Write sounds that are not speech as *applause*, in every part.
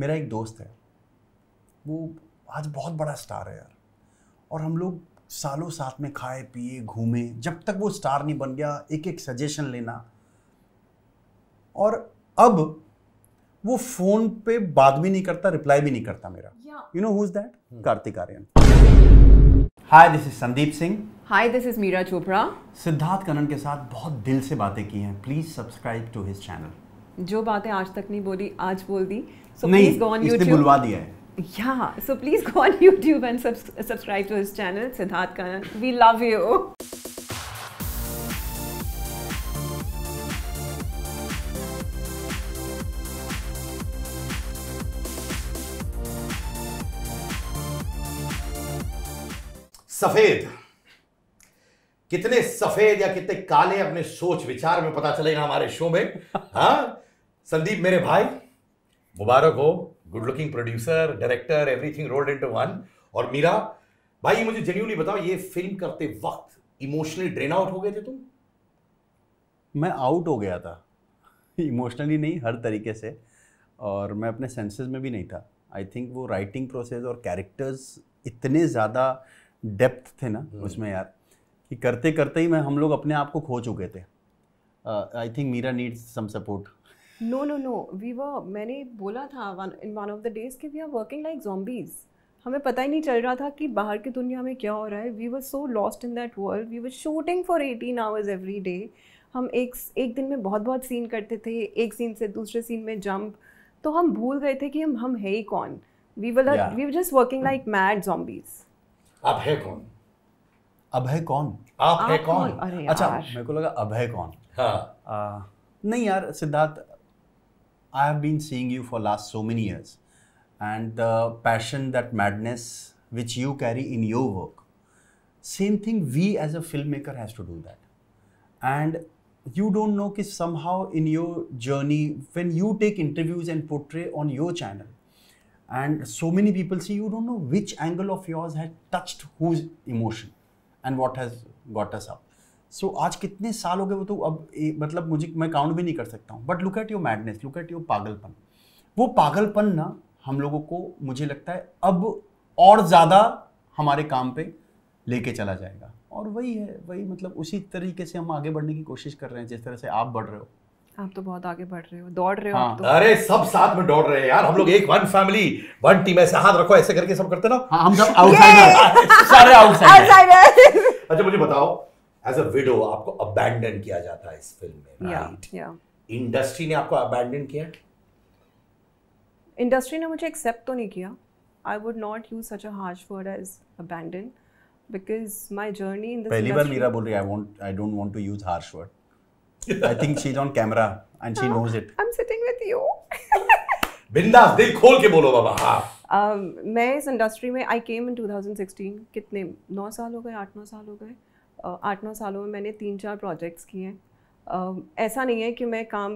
मेरा एक दोस्त है वो आज बहुत बड़ा स्टार है यार और हम लोग सालों साथ में खाए पिए घूमे जब तक वो स्टार नहीं बन गया एक एक सजेशन लेना और अब वो फोन पे बात भी नहीं करता रिप्लाई भी नहीं करता मेरा you know who is that Kartik Aaryan hi this is Sandeep Singh hi this is Meera Chopra Siddharth Kannan के साथ बहुत दिल से बातें की हैं please subscribe to his channel जो बातें आज तक नहीं बोली आज बोल दी so please go on YouTube बुलवा दिया है या so please go on YouTube and subscribe to his channel Siddharth Kannan we love you सफेद कितने सफेद या कितने काले अपने सोच विचार में पता चलेगा हमारे शो में हाँ संदीप मेरे भाई मुबारक हो good looking producer director everything rolled into one और मीरा भाई मुझे जेन्यूनली बताओ ये फिल्म करते वक्त इमोशनली ड्रेन आउट हो गए थे तुम मैं आउट हो गया था इमोशनली नहीं हर तरीके से और मैं अपने सेंसेस में भी नहीं था आई थिंक वो राइटिंग प्रोसेस और कैरेक्टर्स इतने ज़्यादा डेप्थ थे ना हम्म। उसमें यार कि करते करते ही मैं हम लोग अपने आप को खो चुके थे I uh, think Meera needs some support no no no we were मैंने बोला था in one of the days कि we are working like zombies हमें पता ही नहीं चल रहा था कि बाहर की दुनिया में क्या हो रहा है we were so lost in that world we were shooting for eighteen hours every day हम एक एक दिन में बहुत बहुत सीन करते थे एक सीन से दूसरे सीन में जंप तो हम भूल गए थे कि हम हम है ही कौन we were we were just working like mad zombies आप है कौन अब है कौन आप, आप है कौन अरे अच्छा मेरे को लगा अब है कौन हाँ आ, नहीं यार Siddharth I have been seeing you for last so many years and the passion, that madness which you carry in your work. Same thing we as a filmmaker has to do that. And you don't know that somehow in your journey, when you take interviews and portray on your channel, and so many people see you don't know which angle of yours had touched whose emotion and what has got us up. So so, आज कितने साल हो गए वो तो अब ए, मतलब मुझे मैं काउंट भी नहीं कर सकता हूँ but look at your madness look at your pagalpan वो पागलपन ना हम लोगों को मुझे लगता है अब और ज़्यादा हमारे काम पे लेके चला जाएगा और वही है वही मतलब उसी तरीके से हम आगे बढ़ने की कोशिश कर रहे हैं जिस तरह से आप बढ़ रहे हो आप तो बहुत आगे बढ़ रहे हो दौड़ रहे हो हाँ। तो अरे सब साथ में दौड़ रहे हैं यार हम लोग एक वन फैमिली वन टीम ऐसे हाथ रखो ऐसे करके सब करते ना हाँ, हम सब आउटसाइडर सारे आउटसाइडर अच्छा मुझे बताओ एज अ विडो आपको अबैंडन किया जाता है इस फिल्म में राइट इंडस्ट्री ने आपको अबैंडन किया इंडस्ट्री ने मुझे एक्सेप्ट तो नहीं किया I would not use such a harsh word as abandon because my journey in this पहली बार मीरा बोल रही है I want I don't want to use harsh word I think she is on camera and she knows it I am sitting with you बिंदास दिल खोल के बोलो बाबा हाँ um, मैं इस इंडस्ट्री में आई केम इन 2016 कितने नौ साल हो गए आठ नौ साल हो गए आठ नौ सालों में मैंने तीन चार प्रोजेक्ट्स किए हैं ऐसा नहीं है कि मैं काम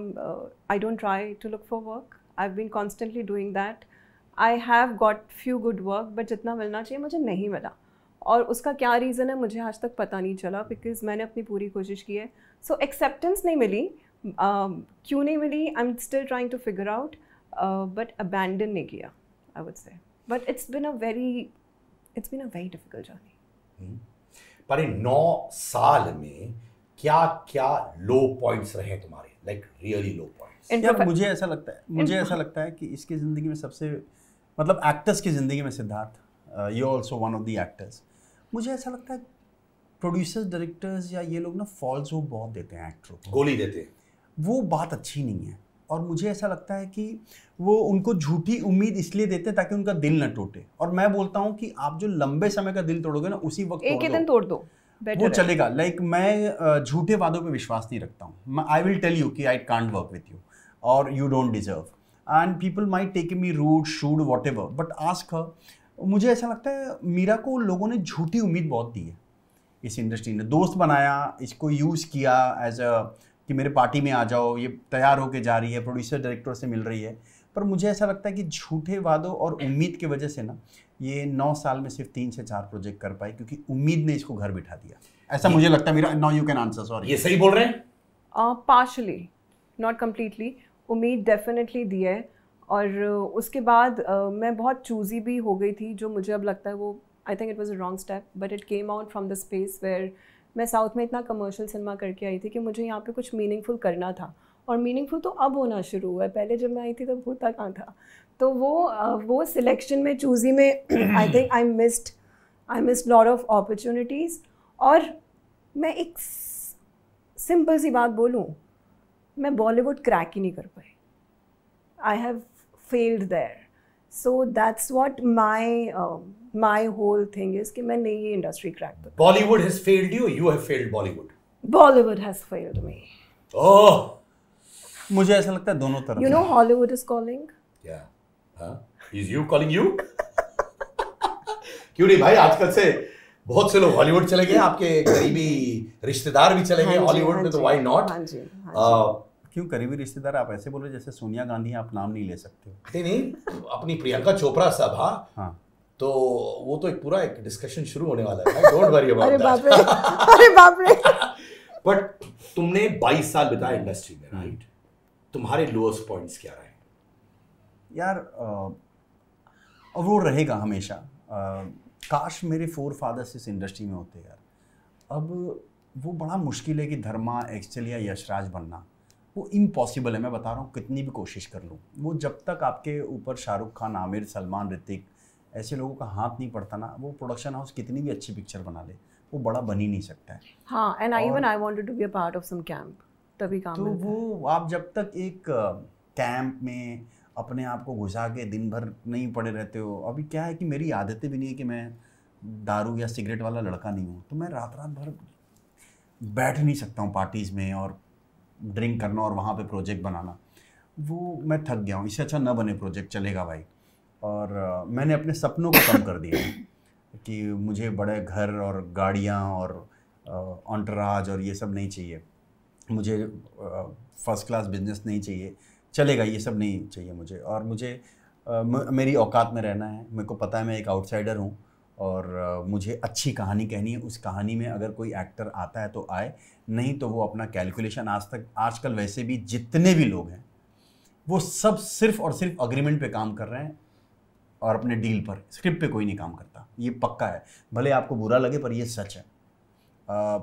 I don't try to look for work I been constantly doing that I have got few good work but जितना मिलना चाहिए मुझे नहीं मिला और उसका क्या रीज़न है मुझे आज तक पता नहीं चला बिकॉज मैंने अपनी पूरी कोशिश की है सो so, एक्सेप्टेंस नहीं मिली uh, क्यों नहीं मिली I am still trying to figure out but abandon नहीं किया I would say but it's been a very it's been a very difficult journey पर इन नौ साल में क्या क्या लो पॉइंट्स रहे तुम्हारे लाइक रियली लो पॉइंट्स मुझे ऐसा लगता है मुझे ऐसा लगता है कि इसकी ज़िंदगी में सबसे मतलब एक्टर्स की ज़िंदगी में Siddharth you also one of the actors मुझे ऐसा लगता है प्रोड्यूसर्स डायरेक्टर्स या ये लोग ना फॉल्स वो बहुत देते हैं एक्टरों को गोली देते हैं वो बात अच्छी नहीं है और मुझे ऐसा लगता है कि वो उनको झूठी उम्मीद इसलिए देते हैं ताकि उनका दिल न टूटे और मैं बोलता हूँ कि आप जो लंबे समय का दिल तोड़ोगे ना उसी वक्त एक दिन तोड़ दो वो चलेगा लाइक like, मैं झूठे वादों पे विश्वास नहीं रखता हूँ आई विल टेल यू कि I can't work with you और you don't deserve and people may take me rude should whatever but ask मुझे ऐसा लगता है मीरा को लोगों ने झूठी उम्मीद बहुत दी है इस इंडस्ट्री ने दोस्त बनाया इसको यूज़ किया एज अ कि मेरे पार्टी में आ जाओ ये तैयार होके जा रही है प्रोड्यूसर डायरेक्टर से मिल रही है पर मुझे ऐसा लगता है कि झूठे वादों और उम्मीद की वजह से ना ये नौ साल में सिर्फ तीन से चार प्रोजेक्ट कर पाए क्योंकि उम्मीद ने इसको घर बिठा दिया ऐसा मुझे लगता है मेरा no you can answer sorry ये सही बोल रहे हैं पार्शली नॉट कम्प्लीटली उम्मीद डेफिनेटली दी है और उसके बाद uh, मैं बहुत चूजी भी हो गई थी जो मुझे अब लगता है वो I think it was a wrong step but it came out from the space where मैं साउथ में इतना कमर्शियल सिनेमा करके आई थी कि मुझे यहाँ पे कुछ मीनिंगफुल करना था और मीनिंगफुल तो अब होना शुरू हुआ है पहले जब मैं आई थी तब तो होता कहाँ था तो वो वो सिलेक्शन में चूज़ी में I think I missed I miss lot of opportunities और मैं एक सिंपल सी बात बोलूँ मैं बॉलीवुड क्रैक ही नहीं कर पाई I have failed there so that's what my my whole thing is कि मैं नई इंडस्ट्री क्रैक कर Bollywood has failed you you have failed Bollywood Bollywood has failed me oh मुझे ऐसा लगता है दोनों तरफ you know Hollywood is calling yeah हां इज यू कॉलिंग यू क्यों नहीं भाई आजकल से बहुत से लोग हॉलीवुड चले गए आपके करीबी रिश्तेदार भी चले गए हॉलीवुड हाँ में हाँ तो व्हाई नॉट क्यों करीबी रिश्तेदार आप ऐसे बोल रहे जैसे सोनिया गांधी आप नाम नहीं ले सकते नहीं नहीं अपनी प्रियंका चोपड़ा साहब हाँ, हाँ। तो वो तो एक पूरा एक डिस्कशन शुरू होने वाला है डोंट वरी अबाउट अरे बाप रे अरे बाप रे बट तुमने 22 साल बिताए इंडस्ट्री में राइट हम्म। तुम्हारे लोएस्ट पॉइंट्स क्या रहे यार और वो रहेगा हमेशा काश मेरे फोर फादर्स इस इंडस्ट्री में होते यार अब वो बड़ा मुश्किल है कि धर्मा एक्सचल या यशराज बनना वो इम्पॉसिबल है मैं बता रहा हूँ कितनी भी कोशिश कर लूँ वो जब तक आपके ऊपर शाहरुख खान आमिर सलमान ऋतिक ऐसे लोगों का हाथ नहीं पड़ता ना वो प्रोडक्शन हाउस कितनी भी अच्छी पिक्चर बना ले वो बड़ा बन ही नहीं सकता है हाँ and I even I wanted to be a part of some camp तभी काम तो वो आप जब तक एक कैंप में अपने आप को घुसा के दिन भर नहीं पड़े रहते हो अभी क्या है कि मेरी आदतें भी नहीं है कि मैं दारू या सिगरेट वाला लड़का नहीं हूँ तो मैं रात रात भर बैठ नहीं सकता हूँ पार्टीज़ में और ड्रिंक करना और वहाँ पे प्रोजेक्ट बनाना वो मैं थक गया हूँ इससे अच्छा ना बने प्रोजेक्ट चलेगा भाई और मैंने अपने सपनों को कम कर दिया कि मुझे बड़े घर और गाड़ियाँ और ऑनटराज और ये सब नहीं चाहिए मुझे फर्स्ट क्लास बिजनेस नहीं चाहिए चलेगा ये सब नहीं चाहिए मुझे और मुझे मेरी औकात में रहना है मेरे को पता है मैं एक आउटसाइडर हूँ और मुझे अच्छी कहानी कहनी है उस कहानी में अगर कोई एक्टर आता है तो आए नहीं तो वो अपना कैलकुलेशन आज तक आजकल वैसे भी जितने भी लोग हैं वो सब सिर्फ और सिर्फ अग्रीमेंट पे काम कर रहे हैं और अपने डील पर स्क्रिप्ट पे कोई नहीं काम करता ये पक्का है भले आपको बुरा लगे पर ये सच है आ,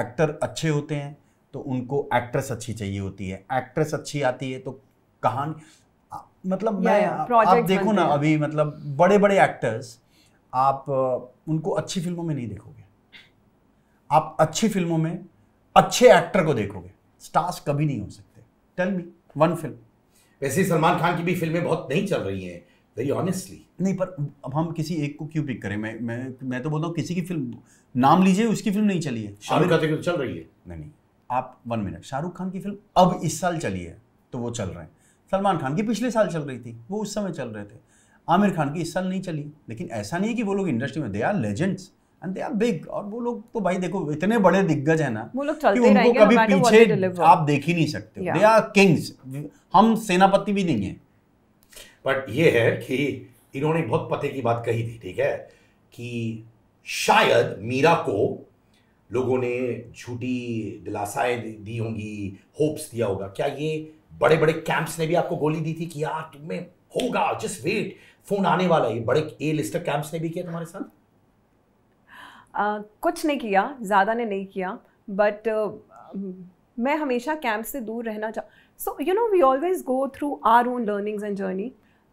एक्टर अच्छे होते हैं तो उनको एक्ट्रेस अच्छी चाहिए होती है एक्ट्रेस अच्छी आती है तो कहानी मतलब मैं आप देखो ना अभी मतलब बड़े बड़े एक्टर्स आप उनको अच्छी फिल्मों में नहीं देखोगे आप अच्छी फिल्मों में अच्छे एक्टर को देखोगे स्टार्स कभी नहीं हो सकते टेल मी वन फिल्म वैसे सलमान खान की भी फिल्में बहुत नहीं चल रही हैं वेरी ऑनेस्टली नहीं पर अब हम किसी एक को क्यों पिक करें मैं मैं मैं तो बोलता हूँ किसी की फिल्म नाम लीजिए उसकी फिल्म नहीं चली है शाहरुख खान की चल रही है नहीं नहीं आप वन मिनट शाहरुख खान की फिल्म अब इस साल चली है तो वो चल रहे हैं सलमान खान की पिछले साल चल रही थी वो उस समय चल रहे थे आमिर खान की इस साल नहीं चली लेकिन ऐसा नहीं है कि वो लोग इंडस्ट्री में they are legends and they are big और वो लोग तो भाई देखो इतने बड़े दिग्गज हैं ना वो लोग कि उनको कभी पीछे आप देख ही नहीं सकते दे आर किंग्स हम सेनापति भी नहीं है बट ये है कि इन्होंने बहुत पते की बात कही थी ठीक है कि शायद मीरा को लोगों ने झूठी दिलासाएं दी होंगी होप्स दिया होगा क्या ये बड़े बड़े कैंप्स ने भी आपको गोली दी थी कि यार तुम्हें होगा जस्ट वेट फोन आने वाला है बड़े ए लिस्टर कैंप्स ने भी किया तुम्हारे साथ uh, कुछ नहीं किया ज़्यादा ने नहीं किया बट uh, मैं हमेशा कैंप से दूर रहना चाह so you know we always go through our own learnings and journey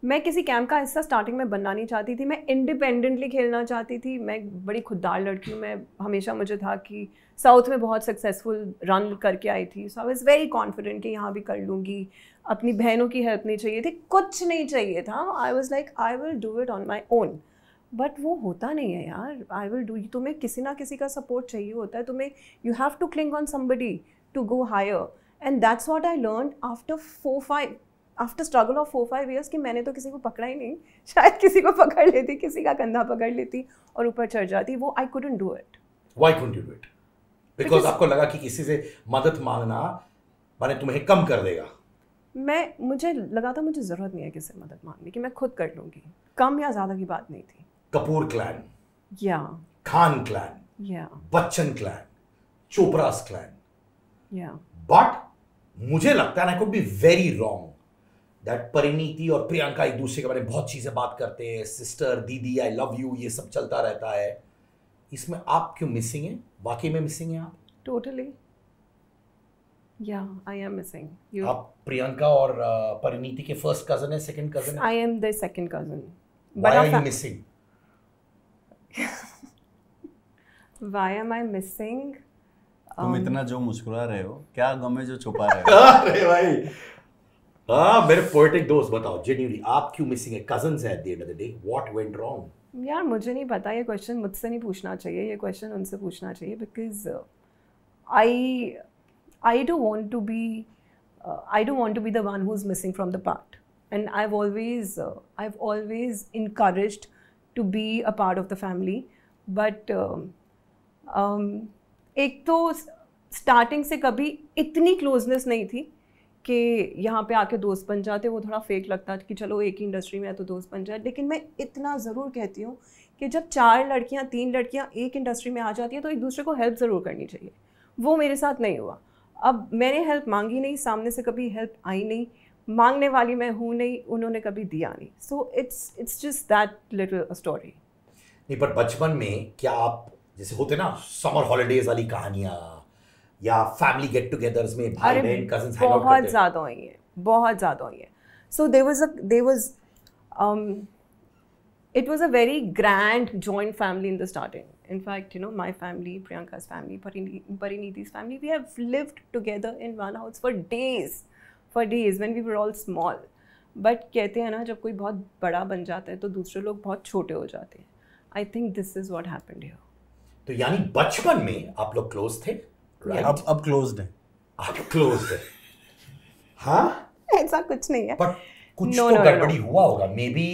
मैं किसी कैंप का हिस्सा स्टार्टिंग में बनना नहीं चाहती थी मैं इंडिपेंडेंटली खेलना चाहती थी मैं बड़ी खुददार लड़की हूँ मैं हमेशा मुझे था कि साउथ में बहुत सक्सेसफुल रन करके आई थी so I was very confident कि यहाँ भी कर लूँगी अपनी बहनों की हेल्प नहीं चाहिए थी कुछ नहीं चाहिए था I was like I will do it on my own but वो होता नहीं है यार आई विल डू तुम्हें किसी ना किसी का सपोर्ट चाहिए होता है तुम्हें you have to cling on somebody to go higher and that's what I learn after four five after struggle of four five years कि मैंने तो किसी को पकड़ा ही नहीं शायद किसी को पकड़ लेती किसी का कंधा पकड़ लेती और ऊपर चढ़ जाती वो I couldn't do it why couldn't do it because आपको लगा कि किसी से मदद मांगना माने तुम्हें कम कर देगा मैं मुझे लगा था मुझे ज़रूरत नहीं है किसी मदद मांगने की मैं खुद कर लूंगी कम या ज़्यादा की बात नहीं थी कपूर क्लैन या खान क्लैन या बच्चन क्लैन चोपरास क्लैन या बट मुझे लगता है I could be very wrong that Parineeti और प्रियंका एक दूसरे के बारे में बहुत चीज़ें बात करते हैं सिस्टर दीदी आई लव यू ये सब चलता रहता है इसमें आप क्यों मिसिंग हैं वाकई में मिसिंग हैं आप टोटली या आई एम मिसिंग यू आप प्रियंका और परिणीति uh, के फर्स्ट कजन है second cousin I am the second cousin why are you missing why am I missing तुम um, इतना जो मुस्कुरा रहे हो क्या गम है जो छुपा रहे हो *laughs* अरे भाई हाँ मेरे पोएटिक दोस्त बताओ जेन्यूनली आप क्यों मिसिंग है कजन्स है at the end of the day what went wrong यार मुझे नहीं पता ये क्वेश्चन मुझसे नहीं पूछना चाहिए ये क्वेश्चन उनसे पूछना चाहिए because I I don't want to be I don't want to be the one who is missing from the part and I have always I have always encouraged to be a part of the family but एक तो starting से कभी इतनी closeness नहीं थी कि यहाँ पे आके दोस्त बन जाते वो थोड़ा फेक लगता कि चलो एक ही इंडस्ट्री में है तो दोस्त बन जाए लेकिन मैं इतना ज़रूर कहती हूँ कि जब चार लड़कियाँ तीन लड़कियाँ एक इंडस्ट्री में आ जाती हैं तो एक दूसरे को हेल्प ज़रूर करनी चाहिए वो मेरे साथ नहीं हुआ अब मैंने हेल्प मांगी नहीं सामने से कभी हेल्प आई नहीं मांगने वाली मैं हूँ नहीं उन्होंने कभी दिया नहीं so it's it's just that little story नहीं पर बचपन में क्या आप जैसे होते ना समर हॉलीडेज वाली कहानियाँ या फैमिली गेट टुगेदर्स में भाई बहन कजन बहुत ज्यादा हुई है बहुत ज्यादा हुई है so they was they was it was a very grand joint family in the starting in fact you know my family Priyanka family Parineeti family we have lived together in one house for days for days when we were all small but कहते हैं ना जब कोई बहुत बड़ा बन जाता है तो दूसरे लोग बहुत छोटे हो जाते हैं I think this is what happened you तो यानी बचपन में आप लोग क्लोज थे अब अब क्लोज्ड है अब क्लोज्ड है हाँ ऐसा कुछ नहीं है बट कुछ no, तो no, गड़बड़ी no. हुआ होगा मे बी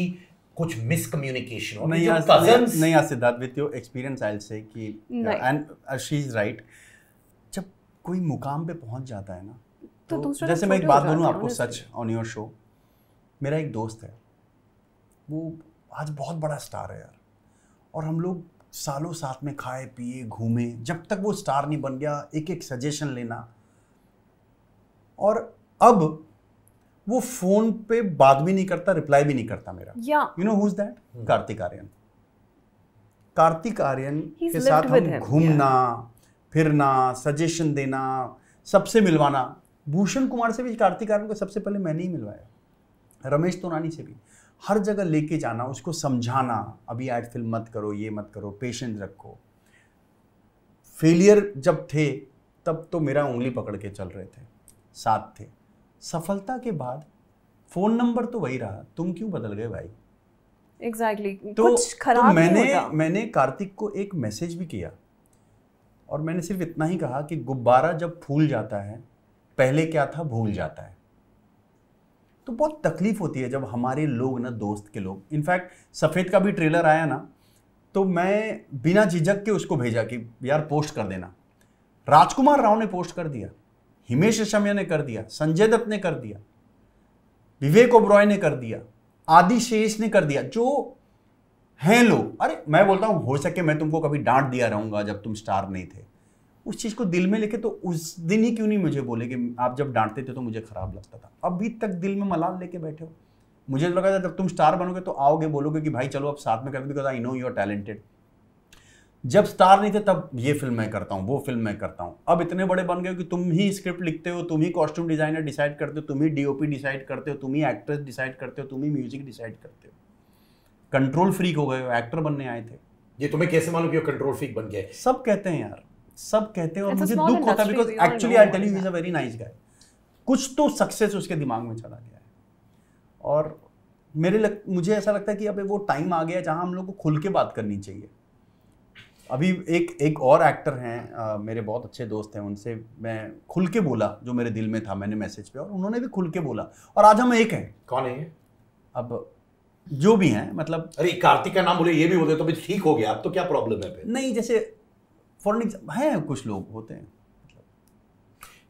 कुछ मिसकम्युनिकेशन हो नहीं नहीं Siddharth with your experience I say कि एंड शी इज राइट जब कोई मुकाम पे पहुंच जाता है ना तो, तो जैसे तो मैं एक बात बोलूँ आपको सच ऑन योर शो मेरा एक दोस्त है वो आज बहुत बड़ा स्टार है यार और हम लोग सालों साथ में खाए पिए घूमे जब तक वो स्टार नहीं बन गया एक एक सजेशन लेना और अब वो फोन पे बात भी नहीं करता रिप्लाई भी नहीं करता मेरा you know who Kartik Aaryan Kartik Aaryan के साथ हम घूमना yeah. फिरना सजेशन देना सबसे मिलवाना भूषण कुमार से भी कार्तिक आर्यन को सबसे पहले मैंने ही मिलवाया रमेश तोनानी से भी हर जगह लेके जाना उसको समझाना अभी एड फिल्म मत करो ये मत करो पेशेंस रखो फेलियर जब थे तब तो मेरा उंगली पकड़ के चल रहे थे साथ थे सफलता के बाद फ़ोन नंबर तो वही रहा तुम क्यों बदल गए भाई एग्जैक्टली exactly. तो, कुछ तो मैंने मैंने कार्तिक को एक मैसेज भी किया और मैंने सिर्फ इतना ही कहा कि गुब्बारा जब फूल जाता है पहले क्या था भूल जाता है तो बहुत तकलीफ होती है जब हमारे लोग ना दोस्त के लोग इनफैक्ट सफ़ेद का भी ट्रेलर आया ना तो मैं बिना झिझक के उसको भेजा कि यार पोस्ट कर देना राजकुमार राव ने पोस्ट कर दिया हिमेश रेशमिया ने कर दिया संजय दत्त ने कर दिया विवेक ओब्रॉय ने कर दिया आदि शेष ने कर दिया जो हैं लोग अरे मैं बोलता हूँ हो सके मैं तुमको कभी डांट दिया रहूँगा जब तुम स्टार नहीं थे उस चीज़ को दिल में लेके तो उस दिन ही क्यों नहीं मुझे बोले कि आप जब डांटते थे तो मुझे ख़राब लगता था अभी तक दिल में मलाल लेके बैठे हो मुझे लगा था जब तुम स्टार बनोगे तो आओगे बोलोगे कि भाई चलो अब साथ में कर because I know you are talented जब स्टार नहीं थे तब ये फिल्म मैं करता हूँ वो फिल्म मैं करता हूँ अब इतने बड़े बन गए कि तुम ही स्क्रिप्ट लिखते हो तुम ही कॉस्ट्यूम डिजाइनर डिसाइड करते हो तुम ही डीओपी डिसाइड करते हो तुम ही एक्ट्रेस डिसाइड करते हो तुम ही म्यूजिक डिसाइड करते हो कंट्रोल फ्रीक हो गए हो एक्टर बनने आए थे ये तुम्हें कैसे मालूम कि कंट्रोल फ्रीक बन गए सब कहते हैं यार सब कहते हैं और मुझे दुख होता है because actually I tell you is a very nice guy कुछ तो सक्सेस उसके दिमाग में चला गया है और मेरे लग मुझे ऐसा लगता है कि अब वो टाइम आ गया जहाँ हम लोग को खुल के बात करनी चाहिए अभी एक एक और एक्टर हैं मेरे बहुत अच्छे दोस्त हैं उनसे मैं खुल के बोला जो मेरे दिल में था मैंने मैसेज पे और उन्होंने भी खुल के बोला और आज हम एक हैं कौन है अब जो भी हैं मतलब अरे कार्तिक का नाम बोले ये भी बोले तो भी ठीक हो गया अब तो क्या प्रॉब्लम है नहीं जैसे फॉर एग्जाम्पल हैं कुछ लोग होते हैं मतलब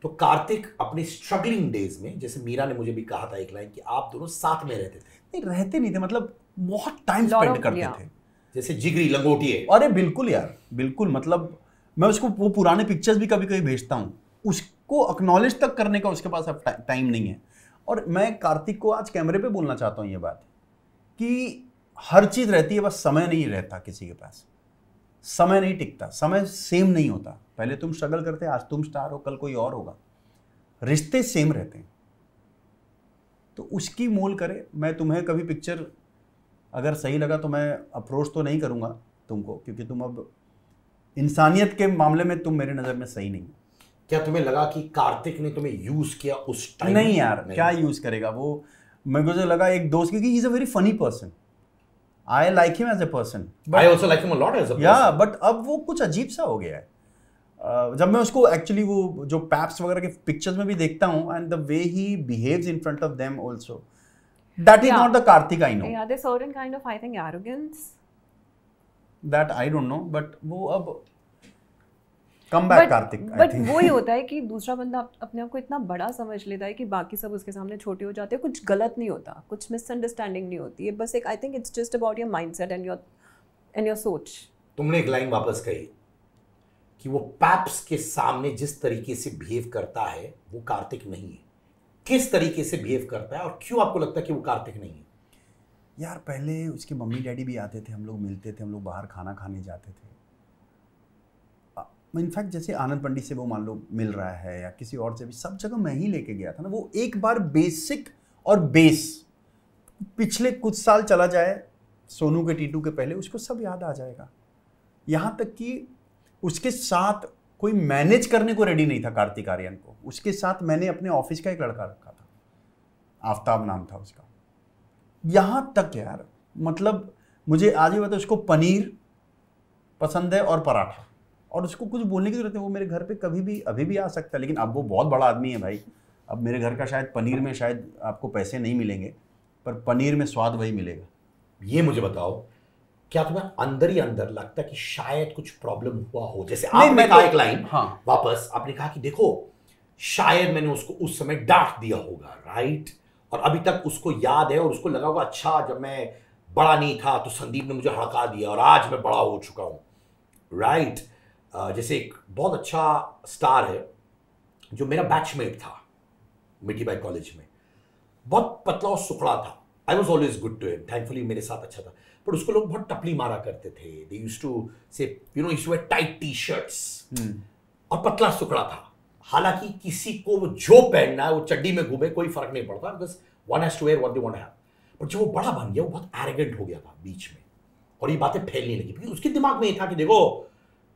तो कार्तिक अपने स्ट्रगलिंग डेज में जैसे मीरा ने मुझे भी कहा था एक लाइन कि आप दोनों साथ में रहते थे नहीं रहते नहीं थे मतलब बहुत टाइम स्पेंड करते थे जैसे जिगरी लंगोटी है अरे बिल्कुल यार बिल्कुल मतलब मैं उसको वो पुराने पिक्चर्स भी कभी कभी भेजता हूँ उसको अक्नॉलेज तक करने का उसके पास अब टाइम नहीं है और मैं कार्तिक को आज कैमरे पे बोलना चाहता हूँ ये बात कि हर चीज़ रहती है बस समय नहीं रहता किसी के पास समय नहीं टिकता समय सेम नहीं होता पहले तुम स्ट्रगल करते आज तुम स्टार हो कल कोई और होगा रिश्ते सेम रहते हैं तो उसकी मोल करे मैं तुम्हें कभी पिक्चर अगर सही लगा तो मैं अप्रोच तो नहीं करूँगा तुमको क्योंकि तुम अब इंसानियत के मामले में तुम मेरी नज़र में सही नहीं हो क्या तुम्हें लगा कि कार्तिक ने तुम्हें यूज़ किया उस टाइम नहीं यार नहीं। क्या यूज़ करेगा वो मेरे को तो लगा एक दोस्त क्योंकि is a very funny person I like him as a person I also like yeah but अब वो कुछ अजीब सा हो गया है uh, जब मैं उसको एक्चुअली वो जो पैप्स वगैरह के पिक्चर्स में भी देखता हूँ and the way he behaves in front of them also that is not the Kartik I know yeah this certain kind of I think arrogance that I don't know but वो अब Kartik but वो ही होता है *laughs* कि दूसरा बंदा अपने आप को इतना बड़ा समझ लेता है कि बाकी सब उसके सामने छोटे हो जाते हैं कुछ गलत नहीं होता कुछ मिसअंडरस्टैंडिंग नहीं होती है बस एक I think it's just about your set and your and your सोच तुमने एक लाइन वापस कही कि वो पैप्स के सामने जिस तरीके से बिहेव करता है वो कार्तिक नहीं है किस तरीके से बिहेव करता है और क्यों आपको लगता है कि वो कार्तिक नहीं है यार पहले उसके मम्मी डैडी भी आते थे हम लोग मिलते थे हम लोग बाहर खाना खाने जाते थे इनफैक्ट जैसे आनंद पंडित से वो मान लो मिल रहा है या किसी और से भी सब जगह मैं ही लेके गया था ना वो एक बार बेसिक और बेस पिछले कुछ साल चला जाए सोनू के टीटू के पहले उसको सब याद आ जाएगा यहाँ तक कि उसके साथ कोई मैनेज करने को रेडी नहीं था कार्तिक आर्यन को उसके साथ मैंने अपने ऑफिस का एक लड़का रखा था आफ्ताब नाम था उसका यहाँ तक यार मतलब मुझे आज भी बताओ उसको पनीर पसंद है और पराठा और उसको कुछ बोलने की जरूरत है वो मेरे घर पे कभी भी अभी भी आ सकता है लेकिन अब वो बहुत बड़ा आदमी है भाई अब मेरे घर का शायद पनीर में शायद आपको पैसे नहीं मिलेंगे पर पनीर में स्वाद वही मिलेगा ये मुझे बताओ क्या तुम्हें अंदर ही अंदर लगता है कि शायद कुछ प्रॉब्लम हुआ हो जैसे आपने कहा तो- एक लाइन हाँ वापस आपने कहा कि देखो शायद मैंने उसको उस समय डांट दिया होगा राइट और अभी तक उसको याद है और उसको लगा होगा अच्छा जब मैं बड़ा नहीं था तो संदीप ने मुझे हड़का दिया और आज मैं बड़ा हो चुका हूं राइट right? जैसे एक बहुत अच्छा स्टार है जो मेरा बैचमेट था मिठी बाई कॉलेज में बहुत पतला और सुखड़ा था I was always good to him thankfully मेरे साथ अच्छा था पर उसको लोग बहुत टपली मारा करते थे they used to say you know use tight T shirts और पतला सुखड़ा था हालांकि किसी को वो जो पहनना है वो चड्डी में घूमे कोई फर्क नहीं पड़ता because one has to wear one they want पर बट जब वो बड़ा बन गया वो बहुत एरेगेंट हो गया था बीच में और ये बातें फैलने लगी क्योंकि उसके दिमाग में ये था कि देखो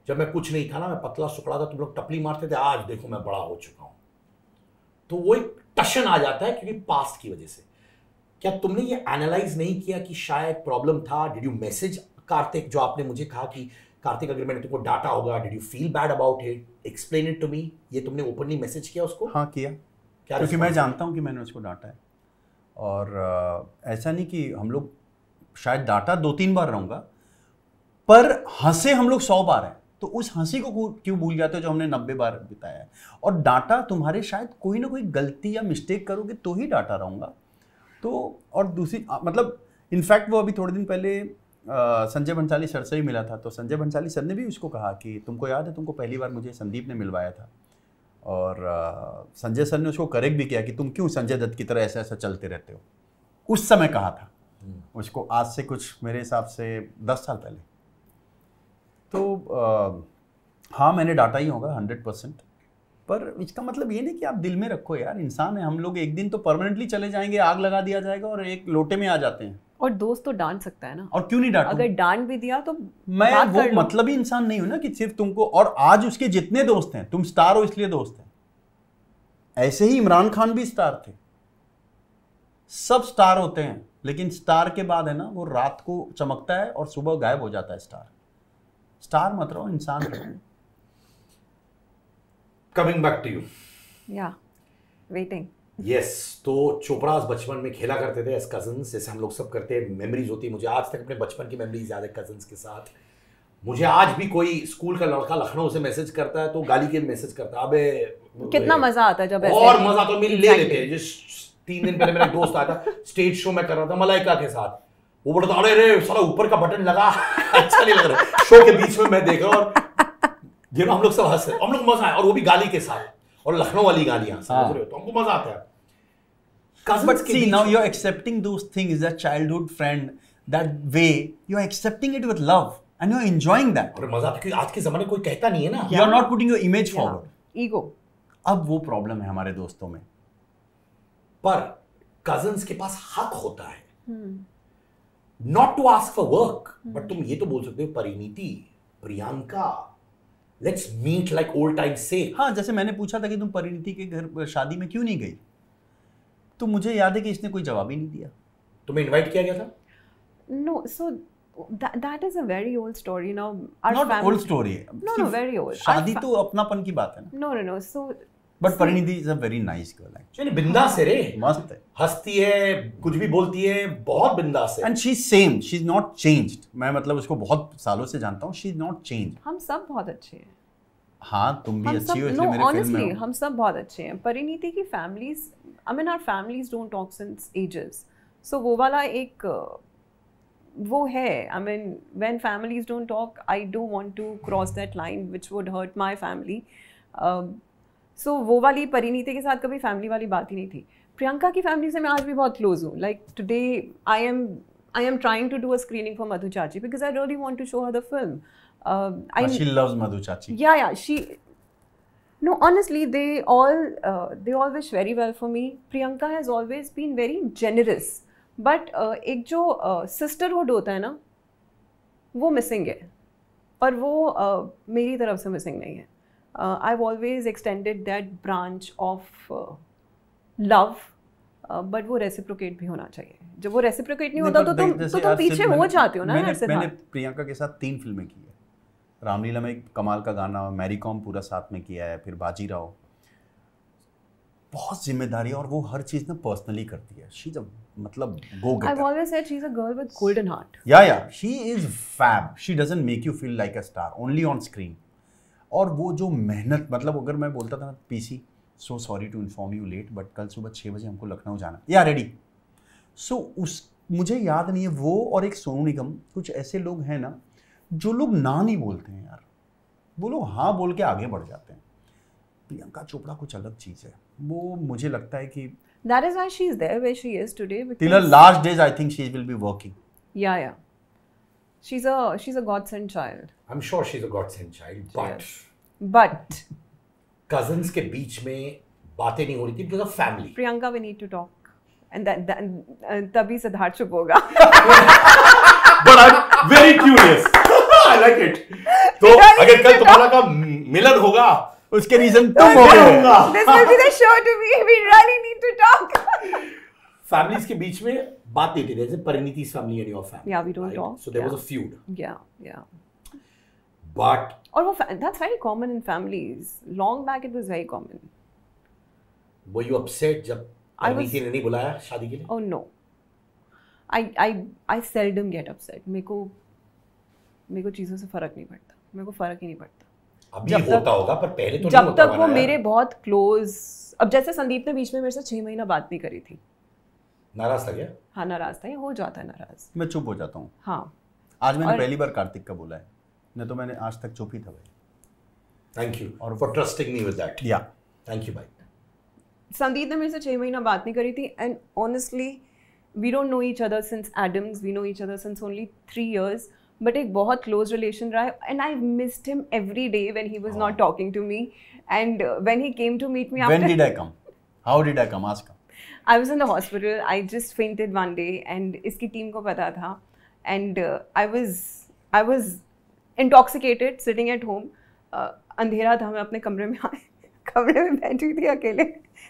जब मैं कुछ नहीं था ना मैं पतला सुखड़ा था तुम लोग टपली मारते थे आज देखो मैं बड़ा हो चुका हूं तो वो एक टशन आ जाता है क्योंकि पास्ट की वजह से क्या तुमने ये एनालाइज नहीं किया कि शायद प्रॉब्लम था डिड यू मैसेज कार्तिक जो आपने मुझे कहा कि कार्तिक अगर मैंने तुमको डाटा होगा did you feel bad about it explain it to me ये तुमने ओपनली मैसेज किया उसको हाँ किया क्या क्योंकि मैं जानता हूँ कि मैंने उसको डांटा है और ऐसा नहीं कि हम लोग शायद डाटा दो तीन बार रहूँगा पर हंसे हम लोग सौ बार हैं तो उस हंसी को क्यों भूल जाते हो जो हमने नब्बे बार बिताया है और डाटा तुम्हारे शायद कोई ना कोई गलती या मिस्टेक करोगे तो ही डाटा रहूँगा तो और दूसरी मतलब इनफैक्ट वो अभी थोड़े दिन पहले संजय भंसाली सर से ही मिला था तो संजय भंसाली सर ने भी उसको कहा कि तुमको याद है तुमको पहली बार मुझे संदीप ने मिलवाया था और संजय सर ने उसको करेक्ट भी किया कि तुम क्यों संजय दत्त की तरह ऐसा ऐसा चलते रहते हो उस समय कहा था हम्म। उसको आज से कुछ मेरे हिसाब से दस साल पहले तो आ, हाँ मैंने डाटा ही होगा हंड्रेड परसेंट पर इसका मतलब ये नहीं कि आप दिल में रखो यार इंसान है हम लोग एक दिन तो परमानेंटली चले जाएंगे आग लगा दिया जाएगा और एक लोटे में आ जाते हैं और दोस्त तो डांट सकता है ना और क्यों नहीं डांट अगर डांट भी दिया तो मैं वो मतलब ही इंसान नहीं हूं ना कि सिर्फ तुमको और आज उसके जितने दोस्त हैं तुम स्टार हो इसलिए दोस्त हैं ऐसे ही इमरान खान भी स्टार थे सब स्टार होते हैं लेकिन स्टार के बाद है ना वो रात को चमकता है और सुबह गायब हो जाता है स्टार स्टार मत रहो इंसान रहो coming back to you yeah waiting yes तो चोपड़ा बचपन में खेला करते थे एज कजन्स जैसे हम लोग सब करते हैं मेमोरीज होती है मुझे आज तक अपने बचपन की मेमोरीज याद है कजन के साथ मुझे आज भी कोई स्कूल का लड़का लखनऊ से मैसेज करता है तो गाली के मैसेज करता है अबे कितना मजा आता है जब ऐसे और मजा तो मिल ले लेते हैं जिस तीन दिन पहले मेरा दोस्त आया था स्टेज शो में कर रहा था मलाइका के साथ वो बोलता अरे अरे सारा ऊपर का बटन लगा *laughs* अच्छा नहीं लग रहा शो के बीच में मैं देख रहा और ये हम लोग सब हंस रहे हम लोग मजा आया और वो भी गाली के साथ और लखनऊ वाली गालियां हाँ। समझ रहे हो तो हमको मजा आता है But see, now you're accepting those things, that childhood friend, that way. You're accepting it with love, and you're enjoying that. और मजा आता क्योंकि आज के जमाने कोई कहता नहीं है ना. You're not putting your image forward. Ego. अब वो प्रॉब्लम है हमारे दोस्तों में. पर कजन्स के पास हक होता है. Hmm. Not to ask for work but तुम ये तो बोल सकते हो Parineeti Priyanka let's meet like old time से हाँ जैसे मैंने पूछा था कि तुम परिणीति के घर शादी में क्यों नहीं गई तो मुझे याद है कि इसने कोई जवाब ही नहीं दिया तुम्हें इनवाइट किया गया था no so that is a very old story now now. Our Not family, old story. No, no, very शादी तो अपनापन की बात है ना. No no no. So but Parineeti is a very nice girl actually बिंदास है रे मस्त है हंसती है कुछ भी बोलती है बहुत बिंदास है and she is same she is not changed मैं मतलब उसको बहुत सालों से जानता हूं शी इज नॉट चेंज्ड हम सब बहुत अच्छे हैं हाँ तुम भी अच्छी हो इसलिए मेरे फिल्म ऑनेस्टली हम सब बहुत अच्छे हैं परिणीति की families I mean our families don't talk since ages so वो वाला एक वो है I mean when families don't talk I don't want to cross that line which would hurt my family so वो वाली परिणीति के साथ कभी फैमिली वाली बात ही नहीं थी प्रियंका की फैमिली से मैं आज भी बहुत क्लोज हूँ like today I am I am trying to do a screening for Madhu चाची because I really want to show her the film I she loves Madhu चाची yeah yeah she know honestly they all they they all wish very well for me priyanka has always been but uh, एक जो sisterhood uh, होता है ना वो missing है और वो uh, मेरी तरफ से मिसिंग नहीं है uh, I've always extended that branch of uh, love Uh, but वो रेसिप्रोकेट भी होना चाहिए जब वो रेसिप्रोकेट नहीं होता तो तुम तो तुम पीछे हो जाते हो ना मैंने, मैंने प्रियंका के साथ तीन फिल्में की है रामलीला में कमाल का गाना मैरी कॉम पूरा साथ में किया है फिर बाजीराव बहुत जिम्मेदारी और वो हर चीज ना पर्सनली करती है शी जब मतलब go getter I always said she is a girl with golden heart yeah yeah she is fab she doesn't make you feel like a star only on screen और वो जो मेहनत मतलब अगर मैं बोलता था P C so sorry to inform you late but कल सुबह छः बजे हमको लखनऊ जाना या रेडी सो उस मुझे याद नहीं है वो और एक सोनू निगम कुछ ऐसे लोग हैं ना जो लोग ना नहीं बोलते हैं यार वो लोग हाँ बोल के आगे बढ़ जाते हैं प्रियंका चोपड़ा कुछ अलग चीज़ है वो मुझे लगता है कि That is why she is there where she is today. Till her last days, I think she will be working. Yeah, yeah. She's a she's a godsend child. I'm sure she's a godsend child, but but cousins के बीच में बातें नहीं हो रही थी because of family. Priyanka, we need to talk, and that, that तभी सिद्धार्थ चुप होगा. But I'm very curious. I like it. तो अगर कल तुम्हारा का मिलन होगा उसके रीजन तुम होगा. This will be the show to be. We really need to talk. Families के बीच में बात नहीं थी. There's a Pariniti's family and your family. Yeah, we don't right? talk. So there yeah. was a feud. Yeah, yeah. But और वो that's very common in families. Long back it was very common. Were you upset जब अनिति ने नहीं बुलाया शादी के लिए? Oh no. I I I seldom get upset. मेरे को मेरे को चीज़ों से फर्क नहीं पड़ता. मेरे को फर्क ही नहीं पड़ता. अभी जब होता होगा पर पहले तो जब तक वो मेरे बहुत क्लोज अब जैसे संदीप ने बीच में मेरे से छह महीना बात नहीं करी थी नाराज था क्या हाँ नाराज था ये हो जाता है नाराज मैं चुप हो जाता हूँ हाँ आज मैंने पहली बार कार्तिक का बोला है नहीं तो मैंने आज तक चुप ही था भाई थैंक यू और for trusting me with that yeah thank you भाई संदीप ने मेरे से छः महीना बात नहीं करी थी and honestly we don't know each other since एडम्स we know each other since only three years but एक बहुत क्लोज रिलेशन रहा है and I missed him every day when he was not talking to me and when he came to meet me when did I come how did I come ask I was in the hospital I just fainted one day and इसकी team को पता था and I was I was intoxicated sitting at home अंधेरा था मैं अपने कमरे में आए कमरे में बैठी थी अकेले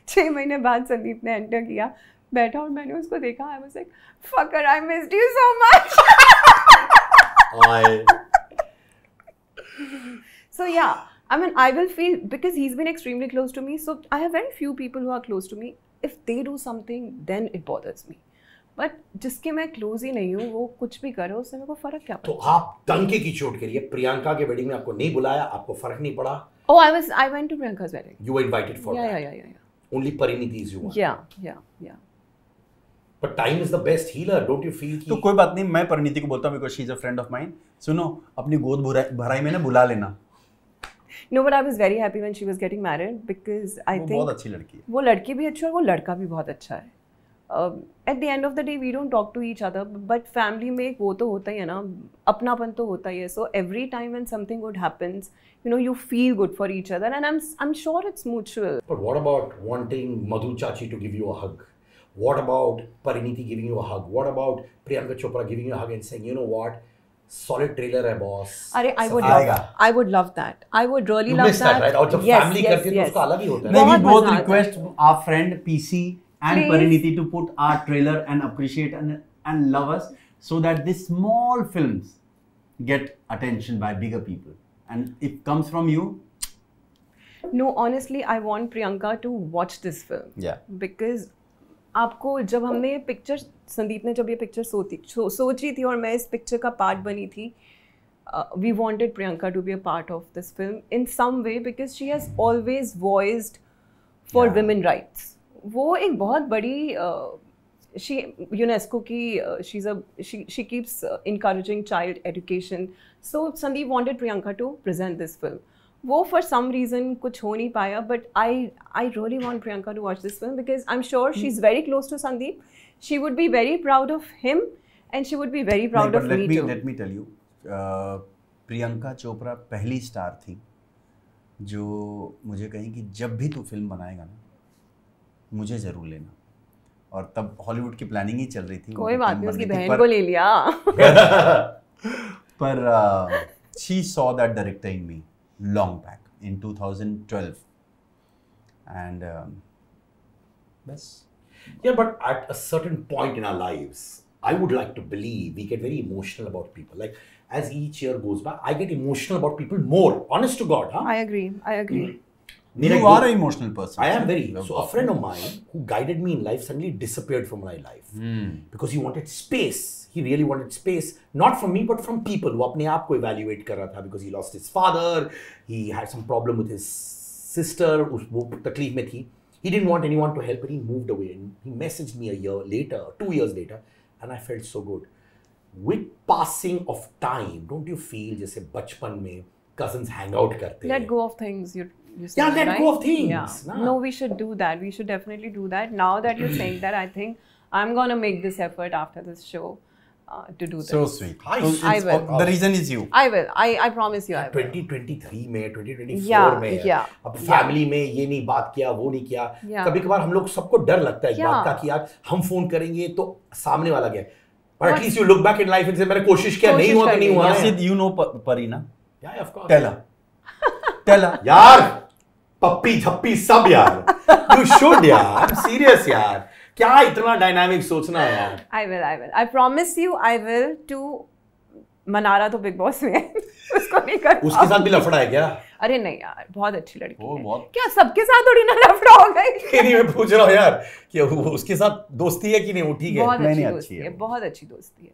छः महीने बाद संदीप ने एंटर किया बैठा और मैंने उसको देखा I was like fucker I miss you so much so yeah I mean I will feel because he is been extremely close to me so I have very few people who are close to me if they do something then it bothers me but जिसके मैं close ही नहीं हूँ वो कुछ भी करो उससे मेरे को फर्क क्या तो आप टंके की चोट के लिए प्रियंका के वेडिंग में आपको नहीं बुलाया आपको फर्क नहीं पड़ा oh I was I went to Priyanka's wedding you were invited for yeah yeah yeah या only Parineeti is you yeah yeah yeah but time is the best healer don't you feel तो कोई बात नहीं मैं परिणीति को बोलता हूं because she is a friend of mine सुनो अपनी गोद भराई में ना बुला लेना no but I was very happy when she was getting married because I think बहुत अच्छी लड़की है वो लड़की भी अच्छी है और वो लड़का भी बहुत अच्छा है at the end of the day we don't talk to each other but family में एक वो तो होता ही है ना अपनापन तो होता ही है so every time and something good happens you know you feel good for each other and I am sure it's mutual but what about wanting Madhu चाची to give you a hug What about Pariniti giving you a hug? What about Priyanka Chopra giving you a hug and saying, you know what, solid trailer hai boss अरे I would love I would love that I would really you love that, that right और जब yes, family yes, करते yes. तो उसका अलग ही होता है maybe both request our friend PC and Please. Pariniti to put our trailer and appreciate and, and love us so that these small films get attention by bigger people. And it comes from you. No, honestly, I want Priyanka to watch this film. Yeah. Because आपको जब हमने picture Sandeep ने जब ये picture सोती सो, सोची थी और मैं इस पिक्चर का पार्ट बनी थी we wanted Priyanka to be a part of this film in some way because she has always voiced for women rights वो एक बहुत बड़ी शी यूनेस्को की she is a she keeps encouraging child education so Sandeep wanted Priyanka to present this film वो for some reason कुछ हो नहीं पाया but I I really want Priyanka to watch this film because I am sure she is very close to Sandeep she would be very proud of him and she would be very proud of me let me tell you Priyanka Chopra पहली star थी जो मुझे कहें कि जब भी तू film बनाएगा ना मुझे जरूर लेना और तब हॉलीवुड की प्लानिंग ही चल रही थी कोई बात नहीं उसकी बहन को ले लिया *laughs* पर she saw that director in me long back in 2012 and बस yeah but at a certain point in our lives I would like to believe we get very emotional about people like as each year goes by I get emotional about people more honest to god I agree I agree Nina, you are an emotional person. I am very. So a friend of mine who guided me in life suddenly disappeared from my life mm. because he wanted space. He really wanted space, not from me but from people who अपने आप को evaluate कर because he lost his father, he had some problem with his sister, He didn't want anyone to help, but he moved away. And he messaged me a year later, two years later, and I felt so good. With passing of time, don't you feel जैसे बचपन में cousins hang out करते Let go of things you you said, yeah, let right? go of things. Yeah. Nah. No, we should do that. We should definitely do that. Now that you're saying that, I think I'm going to make this effort after this show. Uh, to do this. So sweet. I, so I will. Uh, the reason is you. I will. I, I promise you. I will. 2023 में 2024 yeah, में yeah, अब family yeah. में ये नहीं बात किया वो नहीं किया yeah. कभी कभार हम लोग सबको डर लगता है yeah. बात का कि यार हम फोन करेंगे तो सामने वाला क्या but at least you look back in life and से मैंने कोशिश किया नहीं हुआ तो नहीं हुआ सिद यू नो परी ना yeah of course tell her tell her यार पप्पी झप्पी सब यार यू शुड यार आई एम सीरियस यार क्या इतना डायनामिक सोचना है यार I will I will I promise you I will to Mannara तो बिग बॉस में उसको नहीं कर उसके साथ भी लफड़ा है क्या अरे नहीं यार बहुत अच्छी लड़की है बहुत... क्या सबके साथ थोड़ी ना लफड़ा हो गई *laughs* नहीं मैं पूछ रहा हूँ यार कि उसके साथ दोस्ती है कि नहीं वो ठीक है बहुत अच्छी दोस्ती है बहुत अच्छी दोस्ती है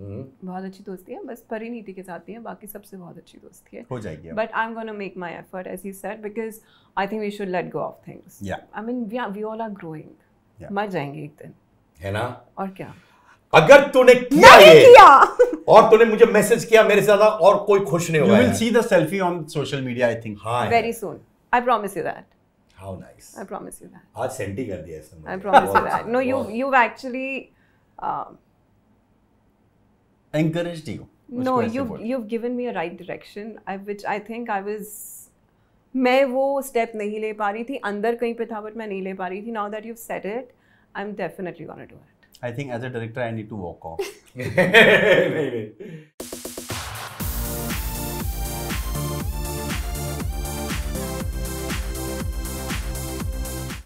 हम्म। बहुत अच्छी दोस्ती है बस परिणीति के साथ नहीं है बाकी सबसे बहुत अच्छी दोस्ती है हो जाएगी but I am gonna make my effort as you said because I think we should let go of things I mean we we all are growing मर जाएंगे एक दिन है ना और क्या अगर तूने किया ये किया *laughs* और तूने मुझे मैसेज किया मेरे से ज्यादा और कोई खुश नहीं होगा you will see the selfie on social media I think हां very soon I promise you that how nice I promise you that आज सेंटी कर दिया इसने I promise you that no you you actually encouraged you? No, you've, you've given me a right direction, I, which I think I was मैं वो step नहीं ले पा रही थी अंदर कहीं पे था बट मैं नहीं ले पा रही थी now that you said it I am definitely gonna do it I think as a director I need to walk off नहीं नहीं